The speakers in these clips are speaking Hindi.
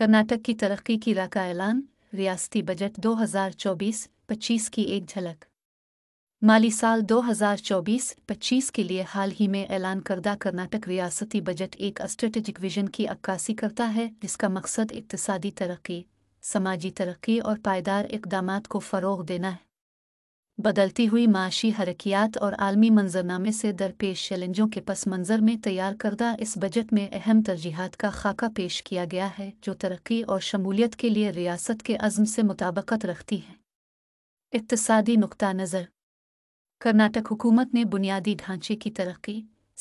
कर्नाटक की तरक्की की का ऐलान रियासती बजट 2024-25 की एक झलक माली साल 2024-25 के लिए हाल ही में ऐलान करदा कर्नाटक रियासती बजट एक स्ट्रेटेजिक विजन की अक्कासी करता है जिसका मकसद इकतसादी तरक्की समाजी तरक्की और पायदार इकदाम को फ़रोग देना है बदलती हुई माशी हरकियात और आलमी मंजरनामे से दरपेश चैलेंजों के पस मंज़र में तैयार करदा इस बजट में अहम तरजीहत का खाका पेश किया गया है जो तरक्की और शमूलियत के लिए रियासत के अज़म से मुताबकत रखती है इकतदी नुक़ नज़र कर्नाटक हुकूमत ने बुनियादी ढांचे की तरक्की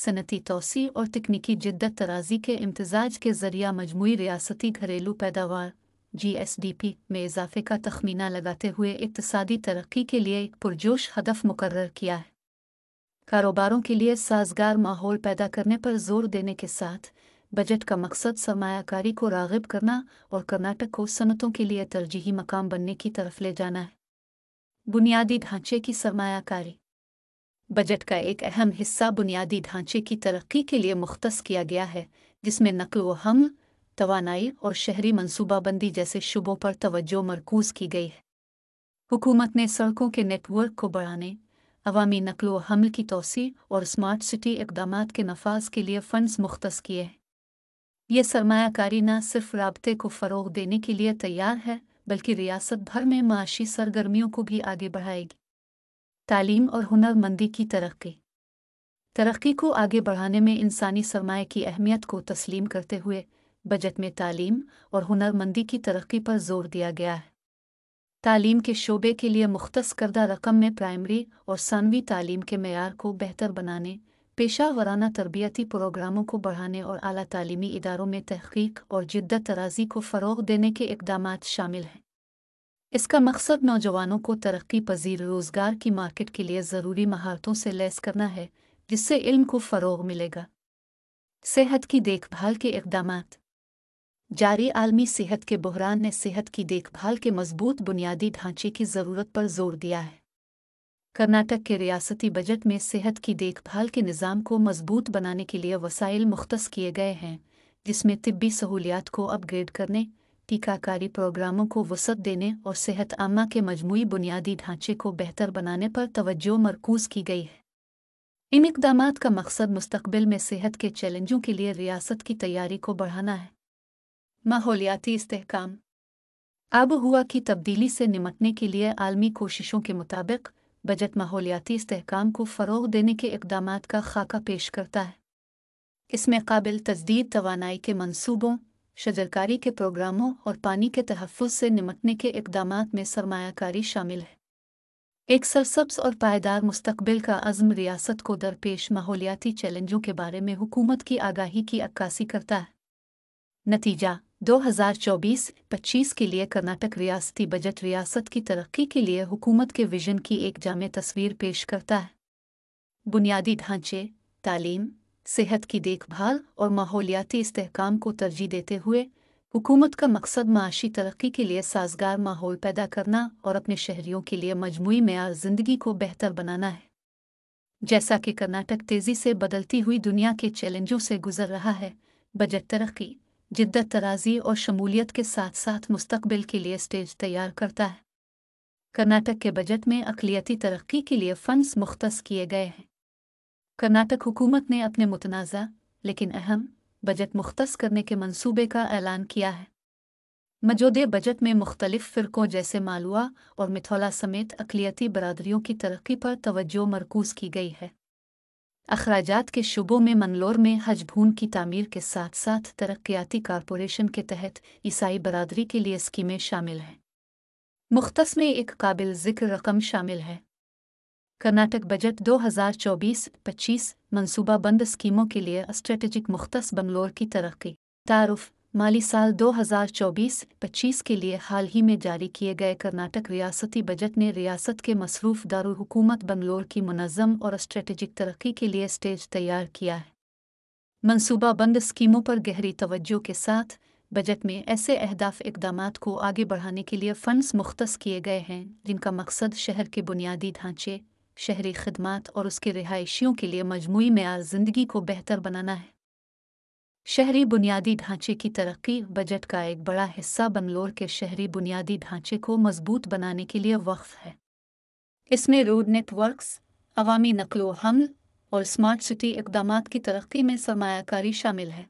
सनती तोसी और तकनीकी जिद्दत तराजी के इम्तजाज के ज़रिया मजमू रियासती घरेलू पैदावार जी एस डी पी में इजाफे का तखमीना लगाते हुए इकतसादी तरक्की के लिए एक पुरजोश हदफ मुकर किया है कारोबारों के लिए साजगार माहौल पैदा करने पर जोर देने के साथ बजट का मकसद सरमाकारी को रागब करना और कर्नाटक को सनतों के लिए तरजीही मकाम बनने की तरफ ले जाना है बुनियादी ढांचे की सरमाकारी बजट का एक अहम हिस्सा बुनियादी ढांचे की तरक्की के लिए मुख्त किया गया है जिसमें नकल व हम तोानाई और शहरी मनसूबाबंदी जैसे शुबों पर तोज्जो मरकूज की गई है हुकूमत ने सड़कों के नेटवर्क को बढ़ाने अवामी नकलो हमल की तोसी और स्मार्ट सिटी इकदाम के नफाज के लिए फंडस मुख्त किए हैं यह सरमाकारी न सिर्फ रबते को फ़रोग देने के लिए तैयार है बल्कि रियासत भर में माशी सरगर्मियों को भी आगे बढ़ाएगी तालीम और हनरमंदी की तरक्की तरक्की को आगे बढ़ाने में इंसानी सरमाए की अहमियत को तस्लीम करते हुए बजट में तालीम और हुनरमंदी की तरक्की पर जोर दिया गया है तालीम के शोबे के लिए मुख्त करदा रकम में प्राइमरी और सानवी तालीम के मैार को बेहतर बनाने पेशा वराना तरबियती प्रोग्रामों को बढ़ाने और अली तालीमी इदारों में तहकीक और जिद्दत तराजी को फ़रोग देने के इकदाम शामिल हैं इसका मकसद नौजवानों को तरक्की पजीर रोज़गार की मार्केट के लिए ज़रूरी महारतों से लैस करना है जिससे इल्म को फ़रोग मिलेगा सेहत की देखभाल के इकदाम जारी आलमी सेहत के बहरान ने सेहत की देखभाल के मजबूत बुनियादी ढांचे की ज़रूरत पर जोर दिया है कर्नाटक के रियासती बजट में सेहत की देखभाल के निज़ाम को मजबूत बनाने के लिए वसाइल मुख्त किए गए हैं जिसमें तिब्बी सहूलियात को अपग्रेड करने टीकाकारी प्रोग्रामों को वसत देने और सेहत आमा के मजमू बुनियादी ढांचे को बेहतर बनाने पर तवज्जो मरकूज की गई है इन इकदाम का मकसद मुस्तबिल में सेहत के चैलेंजों के लिए रियासत की तैयारी को बढ़ाना है माहौलियाती इसकाम आब हुआ की तब्दीली से निमटने के लिए आलमी कोशिशों के मुताबिक बजट माहौलियाती इसकाम को फ़रोग देने के इकदाम का खाका पेश करता है इसमें काबिल तजदीद तोानाई के मनसूबों शजरकारी के प्रोग्रामों और पानी के तहफ़ से निमटने के इकदाम में सरमाकारी शामिल है एक सरसब्स और पायदार मुस्तबिल का अज़म रियासत को दरपेश माहौलियाती चैलेंजों के बारे में हुकूमत की आगाही की अक्कासी करता है नतीजा 2024-25 के लिए कर्नाटक रियासती बजट रियासत की तरक्की के लिए हुकूमत के विजन की एक जाम तस्वीर पेश करता है बुनियादी ढांचे तालीम सेहत की देखभाल और माहौलियाती इसकाम को तरजीह देते हुए हुकूमत का मकसद माशी तरक्की के लिए साजगार माहौल पैदा करना और अपने शहरियों के लिए मजमू मैार जिंदगी को बेहतर बनाना है जैसा कि कर्नाटक तेज़ी से बदलती हुई दुनिया के चैलेंजों से गुजर रहा है बजट तरक्की जिद्दत तराजी और शमूलियत के साथ साथ मुस्तकबिल के लिए स्टेज तैयार करता है कर्नाटक के बजट में अकलीती तरक्की के लिए फंड्स मुख्त किए गए हैं कर्नाटक हुकूमत ने अपने मुतनाज़ लेकिन अहम बजट मुख्त करने के मनसूबे का ऐलान किया है मजोदे बजट में मुख्तलिफ फ़िरक़ों जैसे मालवा और मिथौला समेत अकलीती बरदरीों की तरक्की पर तवज्जो मरकूज़ की गई है अखराजात के शुबों में मंगलोर में हज भून की तामीर के साथ साथ तरक्याती कारपोरेशन के तहत ईसाई बरदरी के लिए स्कीमें शामिल हैं मुख्तस में एक काबिल जिक्र रकम शामिल है कर्नाटक बजट 2024-25 मनसूबाबंद स्कीमों के लिए स्ट्रेटजिक मुख्तस बंगलोर की तरक्की तारफ़ माली साल 2024-25 के लिए हाल ही में जारी किए गए कर्नाटक रियासती बजट ने रियासत के मसरूफ दारकूमत बंगलोर की मनज़म और स्ट्रेटजिक तरक्की के लिए स्टेज तैयार किया है मनसूबाबंद स्कीमों पर गहरी तवज्जो के साथ बजट में ऐसे अहदाफ इकदाम को आगे बढ़ाने के लिए फ़ंड्स मुख्त किए गए हैं जिनका मकसद शहर के बुनियादी ढांचे शहरी खदमात और उसके रिहायशियों के लिए मजमू मैार ज़िंदगी को बेहतर बनाना है शहरी बुनियादी ढांचे की तरक्की बजट का एक बड़ा हिस्सा बंगलोर के शहरी बुनियादी ढांचे को मजबूत बनाने के लिए वक्फ है इसमें रोड नेटवर्क्स अवामी नकलो हमल और स्मार्ट सिटी इकदाम की तरक्की में सरमाकारी शामिल है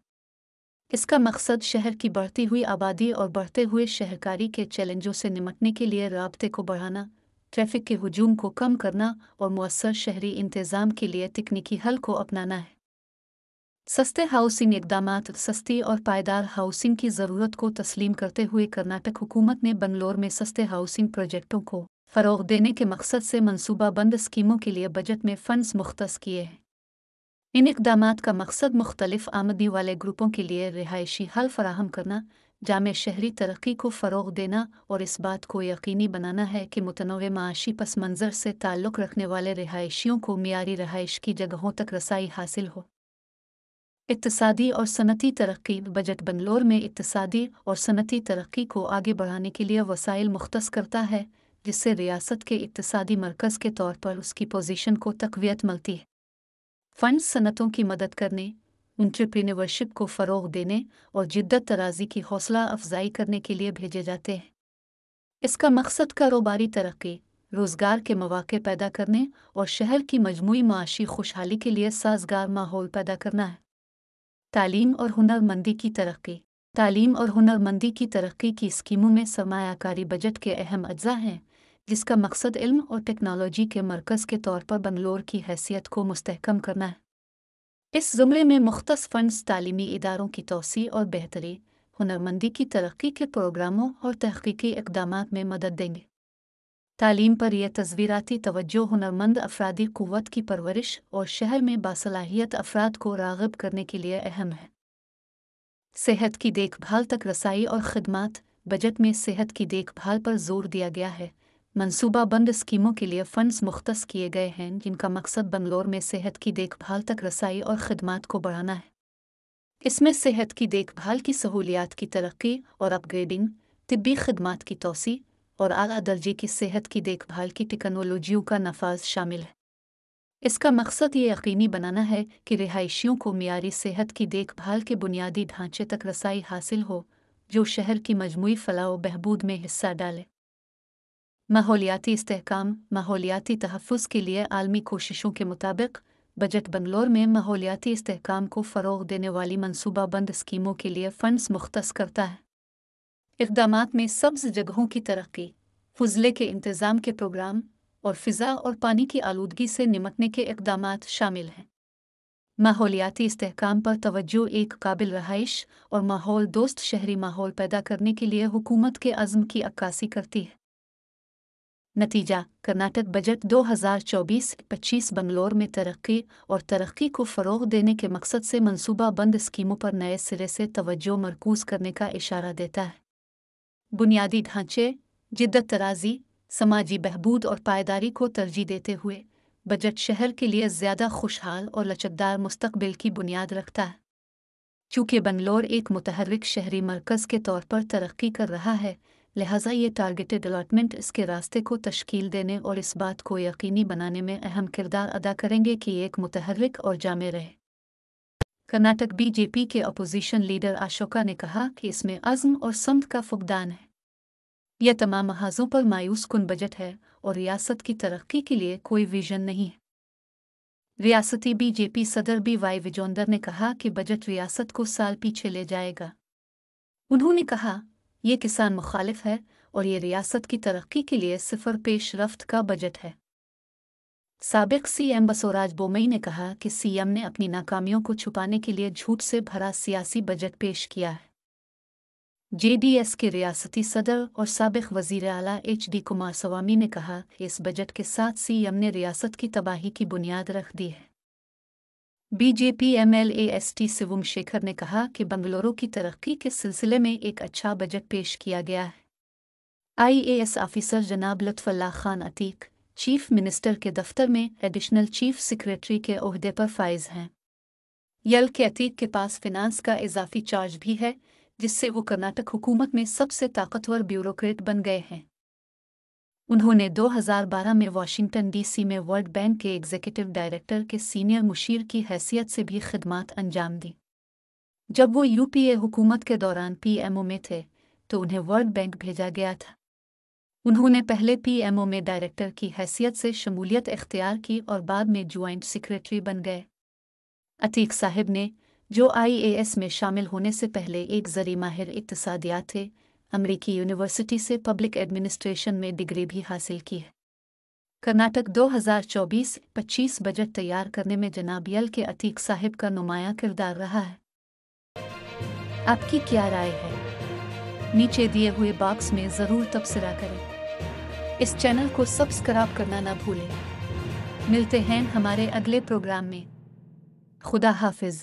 इसका मकसद शहर की बढ़ती हुई आबादी और बढ़ते हुए शहरकारी के चैलेंजों से निपटने के लिए रबते को बढ़ाना ट्रैफिक के हजूम को कम करना और मौसर शहरी इंतज़ाम के लिए तकनीकी हल को अपनाना है सस्ते हाउसिंग इकदाम सस्ती और पायदार हाउसिंग की ज़रूरत को तस्लीम करते हुए कर्नाटक हुकूमत ने बंगलोर में सस्ते हाउसिंग प्रोजेक्टों को फ़रोग देने के मकसद से मनसूबाबंद स्कीमों के लिए बजट में फ़ंड्स मुख्त किए हैं इन इकदाम का मकसद मुख्तलिफ आमदी वाले ग्रुपों के लिए रिहायशी हल फराहम करना जाम शहरी तरक्की को फ़रोग देना और इस बात को यकीनी बनाना है कि मुतनव माशी पस मंज़र से ताल्लुक़ रखने वाले रिहायशियों को मीरी रहायश की जगहों तक रसाई हासिल हो इकतसादी और सनती तरक्की बजट बंगलोर में इकतसादी और सनती तरक्की को आगे बढ़ाने के लिए वसाइल मुख्त करता है जिससे रियासत के इकतसादी मरकज़ के तौर पर उसकी पोजीशन को तकवीत मिलती है फंड सनतों की मदद करने इंटरप्रीनिवरशिप को फ़रोग देने और जिद्दत तराजी की हौसला अफजाई करने के लिए भेजे जाते हैं इसका मकसद कारोबारी तरक्की रोज़गार के मौाक़े पैदा करने और शहर की मजमू माशी खुशहाली के लिए साजगार माहौल पैदा करना है तालीम और हुनरमंदी की तरक्की तालीम और हुनरमंदी की तरक्की की स्कीमों में सरमाकारी बजट के अहम अज्जा हैं जिसका मकसद इल्म और टेक्नोलॉजी के मरकज़ के तौर पर बंगलोर की हैसियत को मुस्तकम करना है इस ज़ुमरे में मुख्त फ़ंड्स तालीमी इदारों की तोसी और बेहतरी हुनरमंदी की तरक्की के प्रोग्रामों और तहकीकी इकदाम में मदद देंगे तालीम पर यह तस्वीराती तवज्जो हुनरमंद अफरादी क़वत की परवरिश और शहर में बासलाहियत अफराद को रागब करने के लिए अहम है सेहत की देखभाल तक रसाई और खदमात बजट में सेहत की देखभाल पर जोर दिया गया है मनसूबा बंद स्कीमों के लिए फंड्स मुख्त किए गए हैं जिनका मकसद बंगलोर में सेहत की देखभाल तक रसाई और खदमात को बढ़ाना है इसमें सेहत की देखभाल की सहूलियात की तरक्की और अपग्रेडिंग तिब्बी खदमात की तोसी और आला दर्जे की सेहत की देखभाल की टेक्नोलॉजियों का नफाज शामिल है इसका मकसद ये यकीनी बनाना है कि रिहायशियों को मीरी सेहत की देखभाल के बुनियादी ढांचे तक रसाई हासिल हो जो शहर की मजमू फलाह बहबूद में हिस्सा डाले माहौलियाती इसकाम माहौलियाती तहफ़ के लिए आलमी कोशिशों के मुताबिक बजट बंगलोर में माहौलियाती इसकाम को फ़रोग देने वाली मनसूबाबंद स्कीमों के लिए फ़ंड्स मुख्त करता है इकदाम में सब्ज जगहों की तरक्की फजले के इंतज़ाम के प्रोग्राम और फ़िज़ा और पानी की आलूदगी से निमटने के इकदाम शामिल हैं माहौलियाती इसकाम पर तोज्जो एक काबिल रहाइश और माहौल दोस्त शहरी माहौल पैदा करने के लिए हुकूमत के अज़म की अक्कासी करती है नतीजा कर्नाटक बजट दो हज़ार चौबीस पच्चीस बंगलोर में तरक्की और तरक्की को फ़रोग देने के मकसद से मनसूबा बंद स्कीमों पर नए सिरे से तोज्जो मरकूज करने का इशारा देता है बुनियादी ढांचे जिद्दत तराजी समाजी बहबूद और पायदारी को तरजीह देते हुए बजट शहर के लिए ज़्यादा खुशहाल और लचकदार मुस्तबिल की बुनियाद रखता है चूँकि बंगलोर एक मुतहरक शहरी मरकज़ के तौर पर तरक्की कर रहा है लिहाजा ये टारगेटेड अलाटमेंट इसके रास्ते को तश्कील देने और इस बात को यकीनी बनाने में अहम किरदार अदा करेंगे कि एक मुतहरक और जामे रहे कर्नाटक बीजेपी के अपोजिशन लीडर अशोका ने कहा कि इसमें अज्म और समत का फुकदान है यह तमाम महाजों पर मायूस कन बजट है और रियासत की तरक्की के लिए कोई विजन नहीं है रियासती बीजेपी सदर बी वाई विजोंदर ने कहा कि बजट रियासत को साल पीछे ले जाएगा उन्होंने कहा ये किसान मुखालिफ है और ये रियासत की तरक्की के लिए सिफर पेश रफ्त का बजट है सबक सीएम बसोराज बोमई ने कहा कि सीएम ने अपनी नाकामियों को छुपाने के लिए झूठ से भरा सियासी बजट पेश किया है जेडीएस के रियासती सदर और सबक वजीर अला एच डी कुमार स्वामी ने कहा इस बजट के साथ सीएम ने रियासत की तबाही की बुनियाद रख दी है BJP M L S T Shivam Shekhar ने कहा कि बंगलुरु की तरक्की के सिलसिले में एक अच्छा बजट पेश किया गया है आई एस आफिसर जनाब लुत्फल्ला खान अतीक चीफ मिनिस्टर के दफ्तर में एडिशनल चीफ सेक्रेटरी के अहदे पर फाइज हैं यल के अतीक के पास फिनांस का इजाफी चार्ज भी है जिससे वो कर्नाटक हुकूमत में सबसे ताकतवर ब्यूरोक्रेट बन गए हैं उन्होंने 2012 में वाशिंगटन डीसी में वर्ल्ड बैंक के एग्जीक्यूटिव डायरेक्टर के सीनियर मुशीर की हैसियत से भी खदमात अंजाम दी जब वो यूपीए हुकूमत के दौरान पीएमओ में थे तो उन्हें वर्ल्ड बैंक भेजा गया था उन्होंने पहले पीएमओ में डायरेक्टर की हैसियत से शमूलियत इख्तियार की और बाद में ज्वाइंट सेक्रेटरी बन गए अतीक साहिब ने जो आईएएस में शामिल होने से पहले एक जरी माहिर इकतसादियात थे अमरीकी यूनिवर्सिटी से पब्लिक एडमिनिस्ट्रेशन में डिग्री भी हासिल की है कर्नाटक 2024-25 बजट तैयार करने में जनाब यल के अतीक साहिब का नुमाया किरदार रहा है आपकी क्या राय है नीचे दिए हुए बॉक्स में ज़रूर तबसरा करें इस चैनल को सब्सक्राइब करना ना भूलें मिलते हैं हमारे अगले प्रोग्राम में खुदा हाफिज़